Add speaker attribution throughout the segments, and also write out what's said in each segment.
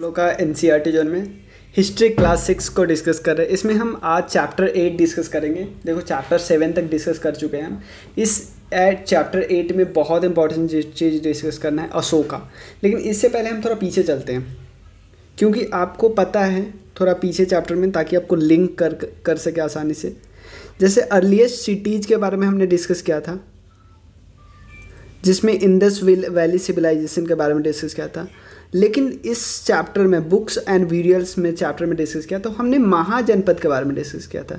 Speaker 1: लोग का N C R T zone में हिस्ट्री क्लास सिक्स को डिस्कस कर रहे हैं इसमें हम आज चैप्टर एट डिस्कस करेंगे देखो चैप्टर सेवन तक डिस्कस कर चुके हैं हम इस एट चैप्टर एट में बहुत इंपॉर्टेंट चीज़ डिस्कस करना है अशोका लेकिन इससे पहले हम थोड़ा पीछे चलते हैं क्योंकि आपको पता है थोड़ा पीछे चैप्टर में ताकि आपको लिंक कर कर सके आसानी से जैसे अर्लीस्ट सिटीज़ के बारे में हमने डिस्कस किया था जिसमें इंडस वैली सिविलाइजेशन के बारे में डिस्कस किया था लेकिन इस चैप्टर में बुक्स एंड वीडियल्स में चैप्टर में डिस्कस किया तो हमने महाजनपद के बारे में डिस्कस किया था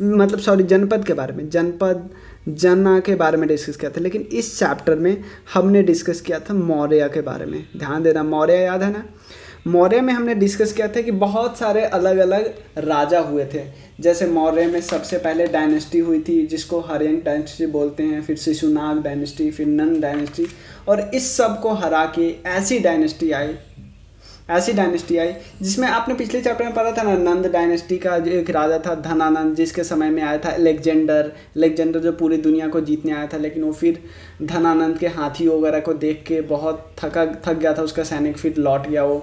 Speaker 1: मतलब सॉरी जनपद के बारे में जनपद जना के बारे में डिस्कस किया था लेकिन इस चैप्टर में हमने डिस्कस किया था मौर्य के बारे में ध्यान देना मौर्य याद है ना मौर्य में हमने डिस्कस किया था कि बहुत सारे अलग अलग राजा हुए थे जैसे मौर्य में सबसे पहले डायनेस्टी हुई थी जिसको हरियंग डायनेस्टी बोलते हैं फिर शिशुनाग डायनेस्टी फिर नंद डायनेस्टी और इस सब को हरा के ऐसी डायनेस्टी आई ऐसी डायनेस्टी आई जिसमें आपने पिछले चैप्टर में पढ़ा था ना नंद डायनेस्टी का जो एक राजा था धनानंद जिसके समय में आया था एलेक्जेंडर एलेक्जेंडर जो पूरी दुनिया को जीतने आया था लेकिन वो फिर धनानंद के हाथी वगैरह को देख के बहुत थका थक गया था उसका सैनिक फिर लौट गया वो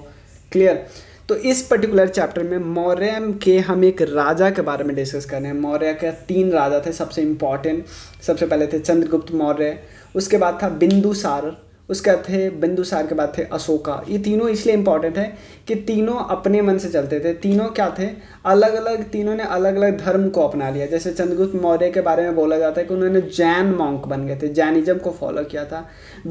Speaker 1: क्लियर तो इस पर्टिकुलर चैप्टर में मौर्य के हम एक राजा के बारे में डिस्कस कर रहे हैं मौर्य के तीन राजा थे सबसे इम्पॉर्टेंट सबसे पहले थे चंद्रगुप्त मौर्य उसके बाद था बिंदुसार उसके बाद थे बिंदुसार के बाद थे अशोका ये तीनों इसलिए इम्पॉर्टेंट है कि तीनों अपने मन से चलते थे तीनों क्या थे अलग अलग तीनों ने अलग अलग धर्म को अपना लिया जैसे चंद्रगुप्त मौर्य के बारे में बोला जाता है कि उन्होंने जैन मॉन्क बन गए थे जैनिज्म को फॉलो किया था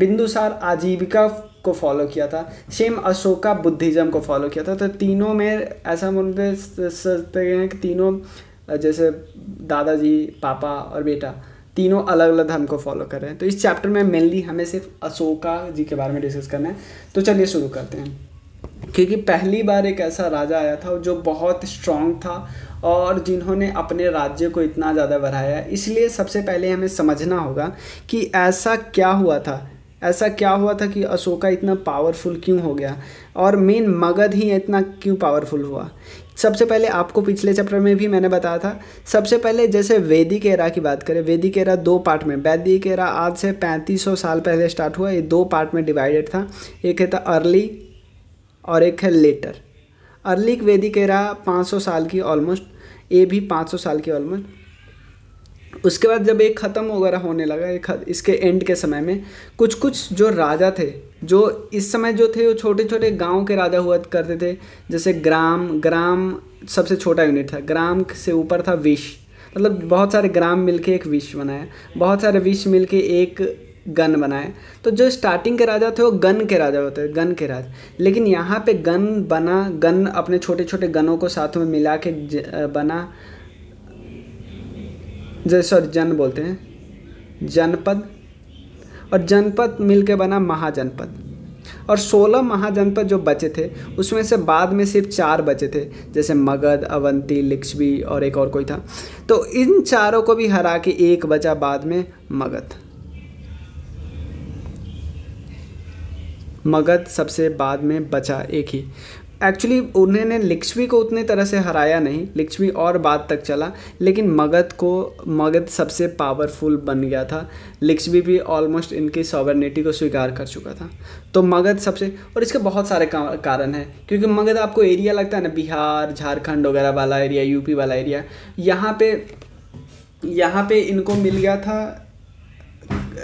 Speaker 1: बिंदुसार आजीविका को फॉलो किया था सेम अशोका बुद्धिज़्म को फॉलो किया था तो तीनों में ऐसा उनके सोचते हैं कि तीनों जैसे दादाजी पापा और बेटा तीनों अलग अलग धर्म को फॉलो कर रहे हैं तो इस चैप्टर में मेनली हमें सिर्फ अशोका जी के बारे में डिस्कस करना है तो चलिए शुरू करते हैं क्योंकि पहली बार एक ऐसा राजा आया था जो बहुत स्ट्रांग था और जिन्होंने अपने राज्य को इतना ज़्यादा बढ़ाया इसलिए सबसे पहले हमें समझना होगा कि ऐसा क्या हुआ था ऐसा क्या हुआ था कि अशोका इतना पावरफुल क्यों हो गया और मेन मगध ही इतना क्यों पावरफुल हुआ सबसे पहले आपको पिछले चैप्टर में भी मैंने बताया था सबसे पहले जैसे वैदिक एरा की बात करें वैदिक एरा दो पार्ट में वैदिक एरा आज से 3500 साल पहले स्टार्ट हुआ ये दो पार्ट में डिवाइडेड था एक है था अर्ली और एक है लेटर अर्ली वैदिक एरा 500 साल की ऑलमोस्ट ये भी 500 साल की ऑलमोस्ट उसके बाद जब ये ख़त्म वगैरह होने लगा एक इसके एंड के समय में कुछ कुछ जो राजा थे जो इस समय जो थे वो छोटे छोटे गांव के राजा हुआ करते थे जैसे ग्राम ग्राम सबसे छोटा यूनिट था ग्राम से ऊपर था विश मतलब बहुत सारे ग्राम मिलके एक विश बनाया बहुत सारे विश मिलके एक गन बनाए तो जो स्टार्टिंग के राजा थे वो गन के राजा होते हैं गन के राजा लेकिन यहाँ पे गन बना गन अपने छोटे छोटे गनों को साथ में मिला के बना जैसे सॉरी जन बोलते हैं जनपद और जनपद मिलकर बना महाजनपद और 16 महाजनपद जो बचे थे उसमें से बाद में सिर्फ चार बचे थे जैसे मगध अवंती लिक्ष्मी और एक और कोई था तो इन चारों को भी हरा के एक बचा बाद में मगध मगध सबसे बाद में बचा एक ही एक्चुअली उन्होंने लक्ष्मी को उतने तरह से हराया नहीं लक्ष्मी और बाद तक चला लेकिन मगध को मगध सबसे पावरफुल बन गया था लक्ष्मी भी ऑलमोस्ट इनकी सॉवर्निटी को स्वीकार कर चुका था तो मगध सबसे और इसके बहुत सारे कारण हैं क्योंकि मगध आपको एरिया लगता है ना बिहार झारखंड वगैरह वाला एरिया यूपी वाला एरिया यहाँ पे यहाँ पे इनको मिल गया था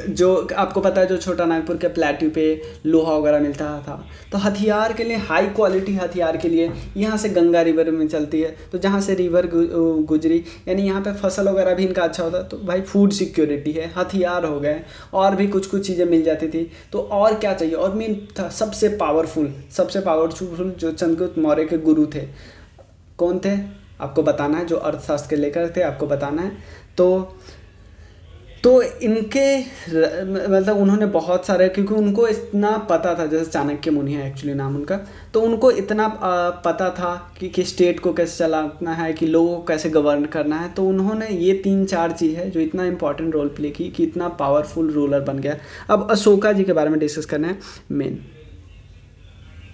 Speaker 1: जो आपको पता है जो छोटा नागपुर के प्लेट्यू पे लोहा वगैरह मिलता था तो हथियार के लिए हाई क्वालिटी हथियार के लिए यहाँ से गंगा रिवर में चलती है तो जहाँ से रिवर गुजरी यानी यहाँ पे फसल वगैरह भी इनका अच्छा होता तो भाई फूड सिक्योरिटी है हथियार हो गए और भी कुछ कुछ चीज़ें मिल जाती थी तो और क्या चाहिए और मेन था सबसे पावरफुल सबसे पावरफुल जो चंद्रगुप्त मौर्य के गुरु थे कौन थे आपको बताना है जो अर्थशास्त्र के लेकर थे आपको बताना है तो तो इनके मतलब उन्होंने बहुत सारे क्योंकि उनको इतना पता था जैसे चाणक्य मुनि है एक्चुअली नाम उनका तो उनको इतना पता था कि किस स्टेट को कैसे चलाना है कि लोगों को कैसे गवर्न करना है तो उन्होंने ये तीन चार चीज़ है जो इतना इंपॉर्टेंट रोल प्ले की कि इतना पावरफुल रूलर बन गया अब अशोका जी के बारे में डिस्कस करना है मेन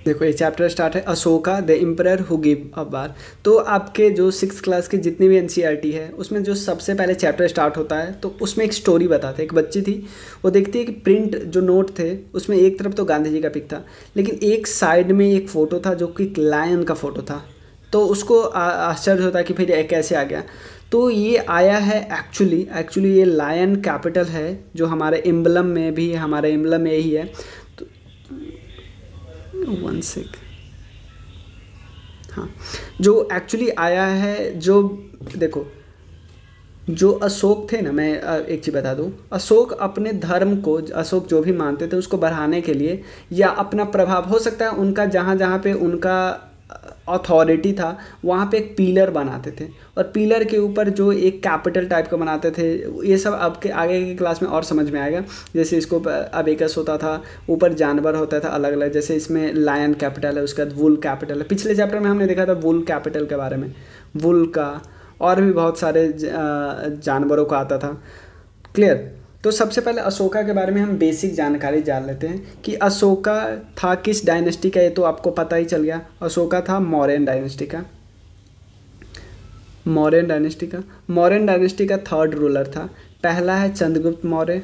Speaker 1: देखो ये चैप्टर स्टार्ट है Ashoka the emperor who gave up war तो आपके जो सिक्स क्लास की जितनी भी एन e है उसमें जो सबसे पहले चैप्टर स्टार्ट होता है तो उसमें एक स्टोरी बताते एक बच्ची थी वो देखती है कि प्रिंट जो नोट थे उसमें एक तरफ तो गांधी जी का पिक था लेकिन एक साइड में एक फ़ोटो था जो कि एक लायन का फ़ोटो था तो उसको आश्चर्य होता कि फिर ये कैसे आ गया तो ये आया है एक्चुअली एक्चुअली ये लायन कैपिटल है जो हमारे एम्बलम में भी हमारे एम्बलम ही है वन सिक हाँ जो एक्चुअली आया है जो देखो जो अशोक थे ना मैं एक चीज़ बता दूँ अशोक अपने धर्म को अशोक जो भी मानते थे उसको बढ़ाने के लिए या अपना प्रभाव हो सकता है उनका जहाँ जहाँ पे उनका अथॉरिटी था वहाँ पे एक पिलर बनाते थे और पिलर के ऊपर जो एक कैपिटल टाइप का बनाते थे ये सब अब के आगे की क्लास में और समझ में आएगा जैसे इसको अबेकस होता था ऊपर जानवर होता था अलग अलग जैसे इसमें लायन कैपिटल है उसके बाद वुल कैपिटल है पिछले चैप्टर में हमने देखा था वुल कैपिटल के बारे में वुल का और भी बहुत सारे जानवरों का आता था क्लियर तो सबसे पहले अशोका के बारे में हम बेसिक जानकारी जान लेते हैं कि अशोका था किस डायनेस्टी का ये तो आपको पता ही चल गया अशोका था मौर्यन डायनेस्टी का मौर्यन डायनेस्टी का मौर्यन डायनेस्टी का थर्ड रूलर था पहला है चंद्रगुप्त मौर्य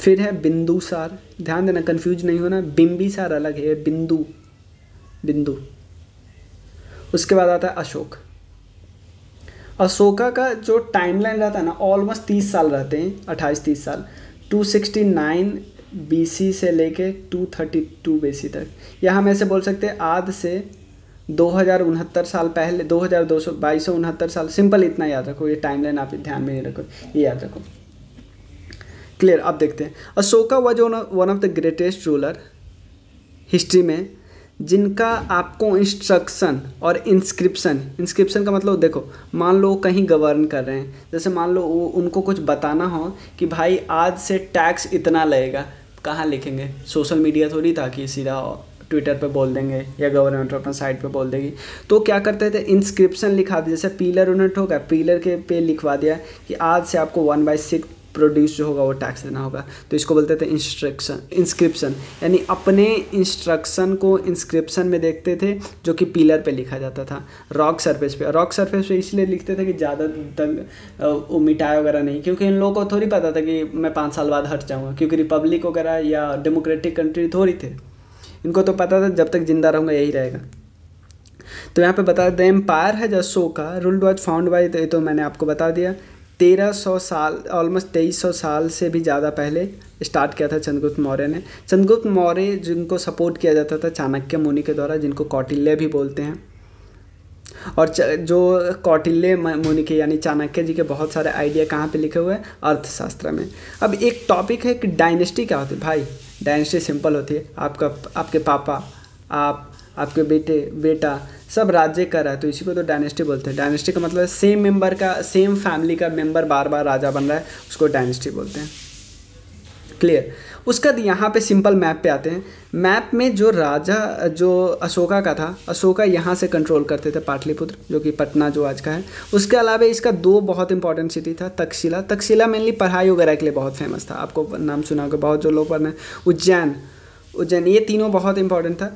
Speaker 1: फिर है बिंदुसार ध्यान देना कंफ्यूज नहीं होना बिम्बीसार अलग है बिंदु बिंदु उसके बाद आता है अशोक अशोका का जो टाइमलाइन रहता है ना ऑलमोस्ट तीस साल रहते हैं अट्ठाईस तीस साल two sixty nine B C से लेके बी सी तक या हम ऐसे बोल सकते हैं आध से दो हज़ार उनहत्तर साल पहले दो हज़ार दो सौ बाईस सौ उनहत्तर साल सिंपल इतना याद रखो ये टाइमलाइन आप ध्यान में नहीं रखो ये याद रखो क्लियर अब देखते हैं Ashoka was one of the greatest ruler history में जिनका आपको इंस्ट्रक्शन और इंस्क्रिप्शन इंस्क्रिप्शन का मतलब देखो मान लो कहीं गवर्न कर रहे हैं जैसे मान लो वो उनको कुछ बताना हो कि भाई आज से टैक्स इतना लगेगा कहाँ लिखेंगे सोशल मीडिया थोड़ी था कि सीधा ट्विटर पे बोल देंगे या गवर्नमेंट अपना साइट पे बोल देगी तो क्या करते थे इंस्क्रिप्शन लिखा दिया जैसे पीलर उन्हें ठोका पीलर के पे लिखवा दिया कि आज से आपको वन बाई सिक्स प्रोड्यूस जो होगा वो टैक्स देना होगा तो इसको बोलते थे इंस्ट्रक्शन इंस्क्रिप्शन यानी अपने इंस्ट्रक्शन को इंस्क्रिप्शन में देखते थे जो कि पिलर पे लिखा जाता था रॉक सरफेस पे रॉक सरफेस पे इसलिए लिखते थे कि ज़्यादा तक वो मिटाया वगैरह नहीं क्योंकि इन लोगों को थोड़ी पता था कि मैं पाँच साल बाद हट जाऊँगा क्योंकि रिपब्लिक वगैरह या डेमोक्रेटिक कंट्री थोड़ी थे इनको तो पता था जब तक जिंदा रहूँगा यही रहेगा तो यहाँ पे बता द एम्पायर है जो शो का रूल्ड वॉज फाउंड बाई तो मैंने आपको बता दिया तेरह सौ साल ऑलमोस्ट तेईस सौ साल से भी ज़्यादा पहले स्टार्ट किया था चंद्रगुप्त मौर्य ने चंद्रगुप्त मौर्य जिनको सपोर्ट किया जाता था चाणक्य मुनि के द्वारा जिनको कौटिल्य भी बोलते हैं और जो कौटिल्य मुनि के यानी चाणक्य जी के बहुत सारे आइडिया कहाँ पे लिखे हुए हैं अर्थशास्त्र में अब एक टॉपिक है कि डायनेस्टी क्या होती है भाई डायनेस्टी सिंपल होती है आपका आपके पापा आप आपके बेटे बेटा सब राज्य कर रहा है तो इसी को तो डायनेस्टी बोलते हैं डायनेस्टी का मतलब सेम मेंबर का सेम फैमिली का मेंबर बार बार राजा बन रहा है उसको डायनेस्टी बोलते हैं क्लियर उसका यहाँ पे सिंपल मैप पे आते हैं मैप में जो राजा जो अशोका का था अशोका यहाँ से कंट्रोल करते थे पाटलिपुत्र जो कि पटना जो आज का है उसके अलावा इसका दो बहुत इंपॉर्टेंट सिटी था तक्षशिला तक्षशिला मेनली पढ़ाई वगैरह के लिए बहुत फेमस था आपको नाम सुना होगा बहुत जो लोग हैं उज्जैन उज्जैन ये तीनों बहुत इंपॉर्टेंट था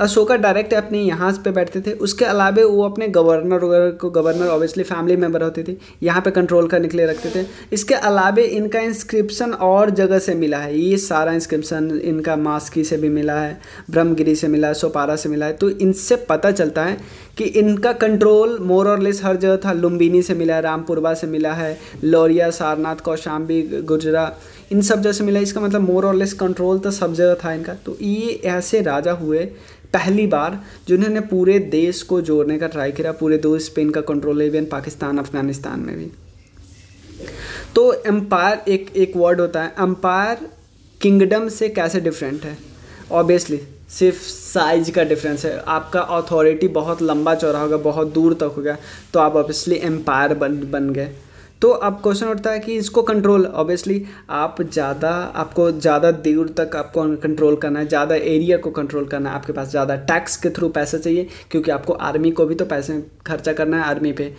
Speaker 1: अशोका डायरेक्ट अपने यहाँ पे बैठते थे उसके अलावा वो अपने गवर्नर वगैरह को गवर्नर ऑब्वियसली फैमिली मेम्बर होते थे यहाँ पे कंट्रोल करने के लिए रखते थे इसके अलावे इनका इंस्क्रिप्शन और जगह से मिला है ये सारा इंस्क्रिप्शन इनका मास्की से भी मिला है ब्रह्मगिरी से मिला है सोपारा से मिला है तो इनसे पता चलता है कि इनका कंट्रोल मोर और लेस हर जगह था लुम्बिनी से मिला है रामपुरवा से मिला है लौरिया सारनाथ कौशाम्बी गुजरा इन सब जगह से मिला इसका मतलब मोर और लेस कंट्रोल तो सब जगह था इनका तो ये ऐसे राजा हुए पहली बार जिन्होंने पूरे देश को जोड़ने का ट्राई किया पूरे देश स्पेन इनका कंट्रोल है इवन पाकिस्तान अफगानिस्तान में भी तो एम्पायर एक एक वर्ड होता है एम्पायर किंगडम से कैसे डिफरेंट है ऑब्वियसली सिर्फ साइज का डिफरेंस है आपका अथॉरिटी बहुत लंबा चौड़ा होगा बहुत दूर तक हो गया तो आप ऑब्वियसली एम्पायर बन बन गए तो अब क्वेश्चन उठता है कि इसको कंट्रोल ऑब्वियसली आप ज़्यादा आपको ज़्यादा दूर तक आपको कंट्रोल करना है ज़्यादा एरिया को कंट्रोल करना है आपके पास ज़्यादा टैक्स के थ्रू पैसा चाहिए क्योंकि आपको आर्मी को भी तो पैसे खर्चा करना है आर्मी पे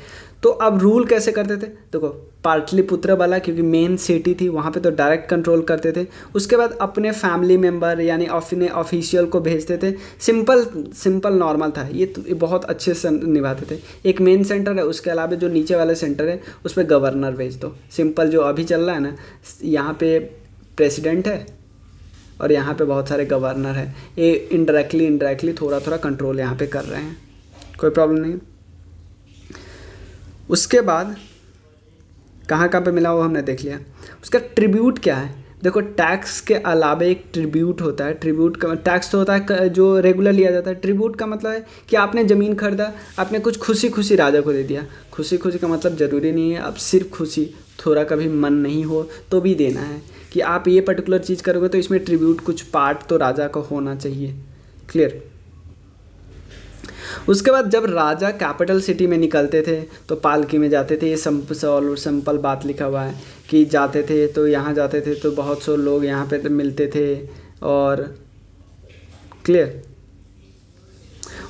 Speaker 1: तो अब रूल कैसे करते थे देखो पाटलिपुत्र वाला क्योंकि मेन सिटी थी वहाँ पे तो डायरेक्ट कंट्रोल करते थे उसके बाद अपने फैमिली मेम्बर यानी अपने ऑफिशियल को भेजते थे सिंपल सिंपल नॉर्मल था ये तो बहुत अच्छे से निभाते थे एक मेन सेंटर है उसके अलावा जो नीचे वाले सेंटर है उस पर गवर्नर भेज दो सिंपल जो अभी चल रहा है ना यहाँ पे प्रेसिडेंट है और यहाँ पे बहुत सारे गवर्नर हैं ये इनडायरेक्टली इनडायरेक्टली थोड़ा थोड़ा कंट्रोल यहाँ पे कर रहे हैं कोई प्रॉब्लम नहीं उसके बाद कहाँ कहाँ पे मिला वो हमने देख लिया उसका ट्रिब्यूट क्या है देखो टैक्स के अलावे एक ट्रिब्यूट होता है ट्रिब्यूट का टैक्स मतलब, तो होता है जो रेगुलर लिया जाता है ट्रिब्यूट का मतलब है कि आपने ज़मीन खरीदा आपने कुछ खुशी खुशी राजा को दे दिया खुशी खुशी का मतलब ज़रूरी नहीं है अब सिर्फ खुशी थोड़ा कभी मन नहीं हो तो भी देना है कि आप ये पर्टिकुलर चीज़ करोगे तो इसमें ट्रिब्यूट कुछ पार्ट तो राजा का होना चाहिए क्लियर उसके बाद जब राजा कैपिटल सिटी में निकलते थे तो पालकी में जाते थे ये और सिंपल बात लिखा हुआ है कि जाते थे तो यहाँ जाते थे तो बहुत से लोग यहाँ पे मिलते थे और क्लियर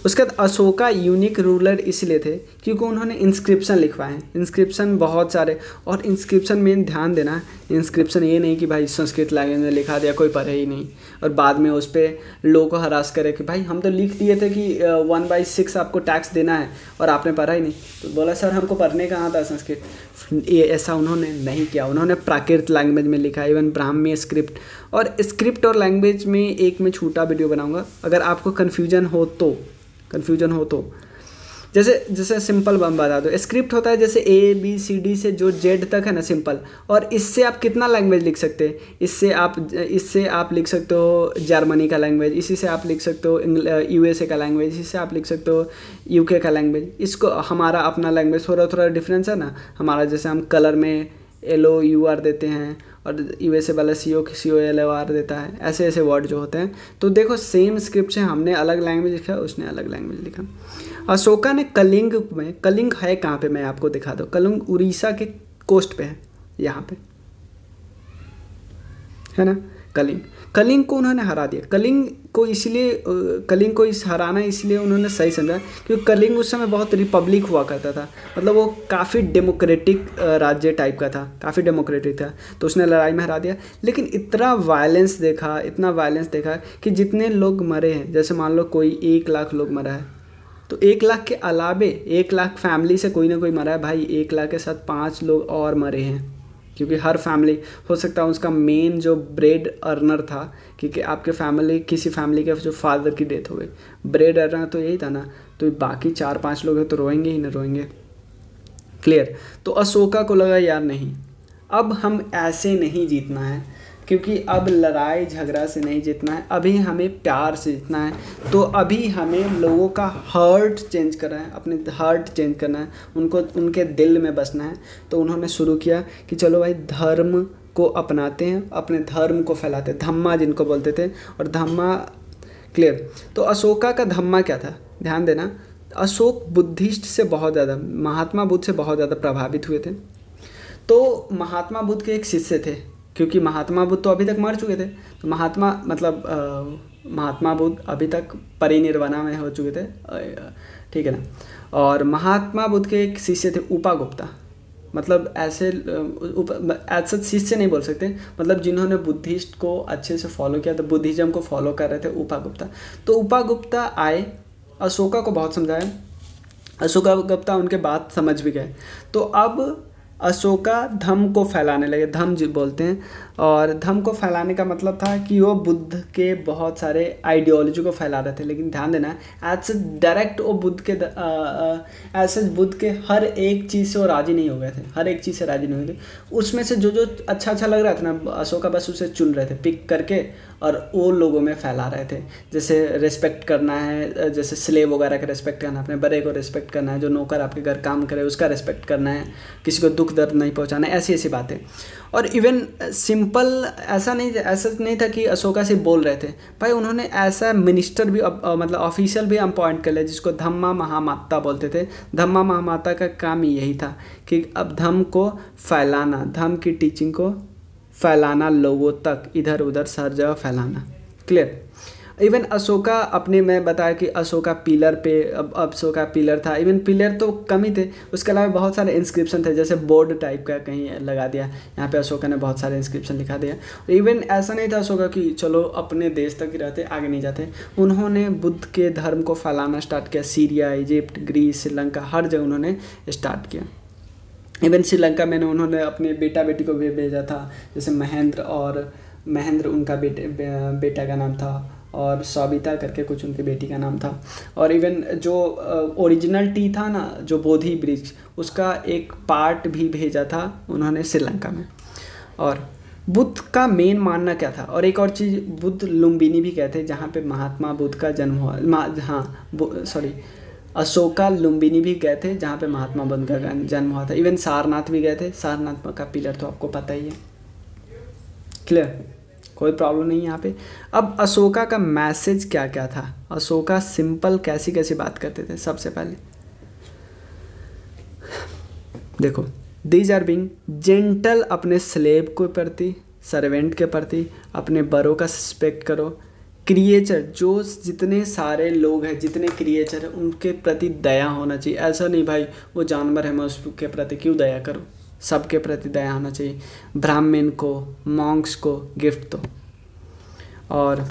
Speaker 1: उसके बाद अशोका यूनिक रूलर इसलिए थे क्योंकि उन्होंने इंस्क्रिप्शन लिखवाए हैं इंस्क्रिप्शन बहुत सारे और इंस्क्रिप्शन में ध्यान देना इंस्क्रिप्शन ये नहीं कि भाई संस्कृत लैंग्वेज में लिखा दिया कोई पढ़े ही नहीं और बाद में उस पर लोगों को हरास करे कि भाई हम तो लिख दिए थे कि वन बाई सिक्स आपको टैक्स देना है और आपने पढ़ा ही नहीं तो बोला सर हमको पढ़ने कहाँ था संस्कृत ये ऐसा उन्होंने नहीं किया उन्होंने प्राकृत लैंग्वेज में लिखा इवन ब्राह्मी स्क्रिप्ट और स्क्रिप्ट और लैंग्वेज में एक मैं छोटा वीडियो बनाऊंगा अगर आपको कन्फ्यूजन हो तो कन्फ्यूजन हो तो जैसे जैसे सिंपल बम बता दो स्क्रिप्ट होता है जैसे ए बी सी डी से जो जेड तक है ना सिंपल और इससे आप कितना लैंग्वेज लिख सकते हैं इससे आप इससे आप लिख सकते हो जर्मनी का लैंग्वेज इसी से आप लिख सकते हो यू एस ए का लैंग्वेज इसी से आप लिख सकते हो यू के का लैंग्वेज इसको हमारा अपना लैंग्वेज थोड़ा थोड़ा डिफरेंस है ना हमारा जैसे हम कलर में येलो यू आर देते हैं और यूएसए वाला सी ओ सी ओ एल आर देता है ऐसे ऐसे वर्ड जो होते हैं तो देखो सेम स्क्रिप्ट से हमने अलग लैंग्वेज लिखा उसने अलग लैंग्वेज लिखा अशोका ने कलिंग में कलिंग है कहाँ पे मैं आपको दिखा दूँ कलिंग उड़ीसा के कोस्ट पे है यहाँ पे है ना कलिंग कलिंग को उन्होंने हरा दिया कलिंग को इसलिए कलिंग को इस हराना इसलिए उन्होंने सही समझा क्योंकि कलिंग उस समय बहुत रिपब्लिक हुआ करता था मतलब वो काफ़ी डेमोक्रेटिक राज्य टाइप का था काफ़ी डेमोक्रेटिक था तो उसने लड़ाई में हरा दिया लेकिन इतना वायलेंस देखा इतना वायलेंस देखा कि जितने लोग मरे हैं जैसे मान लो कोई एक लाख लोग मरा है तो एक लाख के अलावे एक लाख फैमिली से कोई ना कोई मरा है भाई एक लाख के साथ पाँच लोग और मरे हैं क्योंकि हर फैमिली हो सकता है उसका मेन जो ब्रेड अर्नर था क्योंकि आपके फैमिली किसी फैमिली के जो फादर की डेथ हो गई ब्रेड अर्नर तो यही था ना तो बाकी चार पांच लोग हैं तो रोएंगे ही ना रोएंगे क्लियर तो अशोका को लगा यार नहीं अब हम ऐसे नहीं जीतना है क्योंकि अब लड़ाई झगड़ा से नहीं जीतना है अभी हमें प्यार से जीतना है तो अभी हमें लोगों का हर्ट चेंज करना है अपने हर्ट चेंज करना है उनको उनके दिल में बसना है तो उन्होंने शुरू किया कि चलो भाई धर्म को अपनाते हैं अपने धर्म को फैलाते धम्मा जिनको बोलते थे और धम्मा क्लियर तो अशोका का धम्मा क्या था ध्यान देना अशोक बुद्धिस्ट से बहुत ज़्यादा महात्मा बुद्ध से बहुत ज़्यादा प्रभावित हुए थे तो महात्मा बुद्ध के एक शिष्य थे क्योंकि महात्मा बुद्ध तो अभी तक मर चुके थे तो महात्मा मतलब आ, महात्मा बुद्ध अभी तक परिनिर्वाणा में हो चुके थे ठीक है ना और महात्मा बुद्ध के एक शिष्य थे उपा गुप्ता मतलब ऐसे ऐसे शिष्य नहीं बोल सकते मतलब जिन्होंने बुद्धिस्ट को अच्छे से फॉलो किया तो बुद्धिज्म को फॉलो कर रहे थे उपा गुप्ता तो उपा गुप्ता आए अशोका को बहुत समझाया अशोका गुप्ता उनके बात समझ भी गए तो अब अशोका धम को फैलाने लगे धम जी बोलते हैं और धम को फैलाने का मतलब था कि वो बुद्ध के बहुत सारे आइडियोलॉजी को फैला रहे थे लेकिन ध्यान देना एज सच डायरेक्ट वो बुद्ध के एज सच बुद्ध के हर एक चीज़ से वो राज़ी नहीं हो गए थे हर एक चीज़ से राज़ी नहीं हुए थे उसमें से जो जो अच्छा अच्छा लग रहा था ना अशोका बस उसे चुन रहे थे पिक करके और वो लोगों में फैला रहे थे जैसे रिस्पेक्ट करना है जैसे स्लेब वगैरह का रिस्पेक्ट करना है अपने बड़े को रिस्पेक्ट करना है जो नौकर आपके घर काम करे उसका रिस्पेक्ट करना है किसी को दुख दर्द नहीं पहुँचाना ऐसी ऐसी बातें और इवन सिम सिंपल ऐसा नहीं ऐसा नहीं था कि अशोका सिर्फ बोल रहे थे भाई उन्होंने ऐसा मिनिस्टर भी अ, मतलब ऑफिशियल भी अपॉइंट कर लिया जिसको धम्मा महामाता बोलते थे धम्मा महामाता का काम ही यही था कि अब धम को फैलाना धम की टीचिंग को फैलाना लोगों तक इधर उधर सर जगह फैलाना क्लियर इवन अशोका अपने मैं बताया कि अशोका पिलर पे अशोका पिलर था इवन पिलर तो कम ही थे उसके अलावा बहुत सारे इंस्क्रिप्शन थे जैसे बोर्ड टाइप का कहीं लगा दिया यहाँ पे अशोका ने बहुत सारे इंस्क्रिप्शन लिखा दिया और इवन ऐसा नहीं था अशोका कि चलो अपने देश तक ही रहते आगे नहीं जाते उन्होंने बुद्ध के धर्म को फैलाना स्टार्ट किया सीरिया इजिप्ट ग्रीस श्रीलंका हर जगह उन्होंने स्टार्ट किया इवन श्रीलंका में उन्होंने अपने बेटा बेटी को भी भेजा था जैसे महेंद्र और महेंद्र उनका बेटे बेटा का नाम था और सबिता करके कुछ उनकी बेटी का नाम था और इवन जो ओरिजिनल टी था ना जो बोधी ब्रिज उसका एक पार्ट भी भेजा था उन्होंने श्रीलंका में और बुद्ध का मेन मानना क्या था और एक और चीज़ बुद्ध लुम्बिनी भी कहते हैं जहाँ पे महात्मा बुद्ध का जन्म हुआ हाँ सॉरी अशोका लुम्बिनी भी गए थे जहाँ पे महात्मा बुद्ध का जन्म हुआ था इवन सारनाथ भी गए थे सारनाथ का पिलर तो आपको पता ही है क्लियर कोई प्रॉब्लम नहीं यहाँ पे अब अशोका का मैसेज क्या क्या था अशोका सिंपल कैसी कैसी बात करते थे सबसे पहले देखो दीज आर बिंग जेंटल अपने स्लेब के प्रति सर्वेंट के प्रति अपने बड़ों का रिस्पेक्ट करो क्रिएचर जो जितने सारे लोग हैं जितने क्रिएचर हैं उनके प्रति दया होना चाहिए ऐसा नहीं भाई वो जानवर है मैं उसके प्रति क्यों दया करूँ सबके प्रति दया होना चाहिए ब्राह्मण को मॉन्क्स को गिफ्ट दो तो। और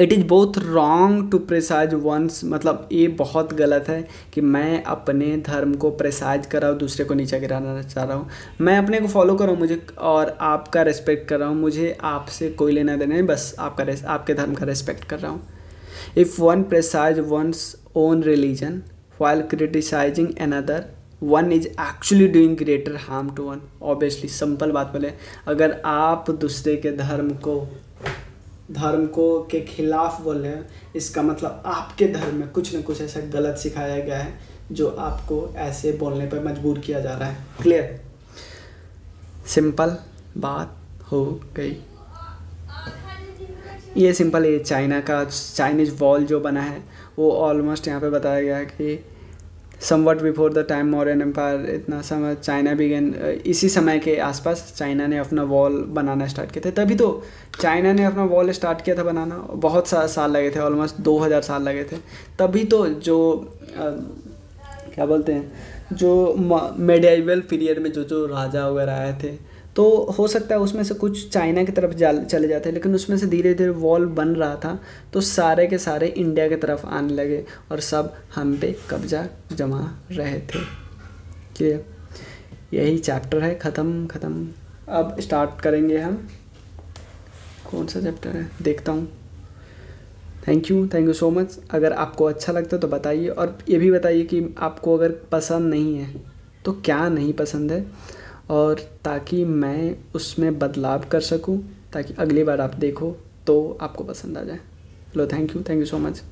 Speaker 1: इट इज़ बहुत रॉन्ग टू प्रेसाइज वंस मतलब ये बहुत गलत है कि मैं अपने धर्म को प्रेसाइज कर रहा हूँ दूसरे को नीचा गिराना चाह रहा हूँ मैं अपने को फॉलो कर रहा हूँ मुझे और आपका रेस्पेक्ट कर रहा हूँ मुझे आपसे कोई लेना देना नहीं बस आपका आपके धर्म का रेस्पेक्ट कर रहा हूँ if one praises one's own religion while criticising other one is actually doing greater harm to one obviously simple बात बोले अगर आप दूसरे के धर्म को धर्म को के खिलाफ बोल रहे इसका मतलब आपके धर्म में कुछ ना कुछ ऐसा गलत सिखाया गया है जो आपको ऐसे बोलने पर मजबूर किया जा रहा है क्लियर सिंपल बात हो गई ये सिंपल ये चाइना का चाइनीज़ वॉल जो बना है वो ऑलमोस्ट यहाँ पे बताया गया है कि somewhat before the time modern empire इतना समय चाइना गेन इसी समय के आसपास चाइना ने अपना वॉल बनाना स्टार्ट किया था तभी तो चाइना ने अपना वॉल स्टार्ट किया था बनाना बहुत सा साल लगे थे ऑलमोस्ट दो हज़ार साल लगे थे तभी तो जो आ, क्या बोलते हैं जो मेडिवल पीरियड में जो जो राजा वगैरह आए थे तो हो सकता है उसमें से कुछ चाइना की तरफ जा चले जाते हैं लेकिन उसमें से धीरे धीरे वॉल बन रहा था तो सारे के सारे इंडिया की तरफ आने लगे और सब हम पे कब्जा जमा रहे थे क्लियर यही चैप्टर है ख़त्म ख़त्म अब स्टार्ट करेंगे हम कौन सा चैप्टर है देखता हूँ thank you thank you so much अगर आपको अच्छा लगता है तो बताइए और ये भी बताइए कि आपको अगर पसंद नहीं है तो क्या नहीं पसंद है और ताकि मैं उसमें बदलाव कर सकूं ताकि अगली बार आप देखो तो आपको पसंद आ जाए लो thank you thank you so much